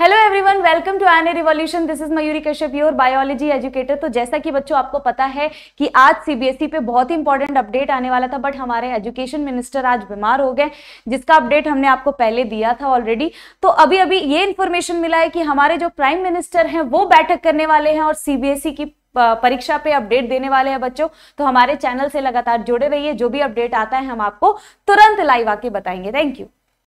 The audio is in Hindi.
hello everyone welcome to N revolution this is Mayuri Kashyap your biology educator तो जैसा कि बच्चों आपको पता है कि आज सीबीएसई e पे बहुत ही इंपॉर्टेंट अपडेट आने वाला था बट हमारे एजुकेशन मिनिस्टर आज बीमार हो गए जिसका अपडेट हमने आपको पहले दिया था ऑलरेडी तो अभी अभी ये इन्फॉर्मेशन मिला है कि हमारे जो प्राइम मिनिस्टर हैं वो बैठक करने वाले हैं और सीबीएसई e की परीक्षा पे अपडेट देने वाले हैं बच्चों तो हमारे चैनल से लगातार जुड़े रहिए जो भी अपडेट आता है हम आपको तुरंत लाइव आके बताएंगे थैंक यू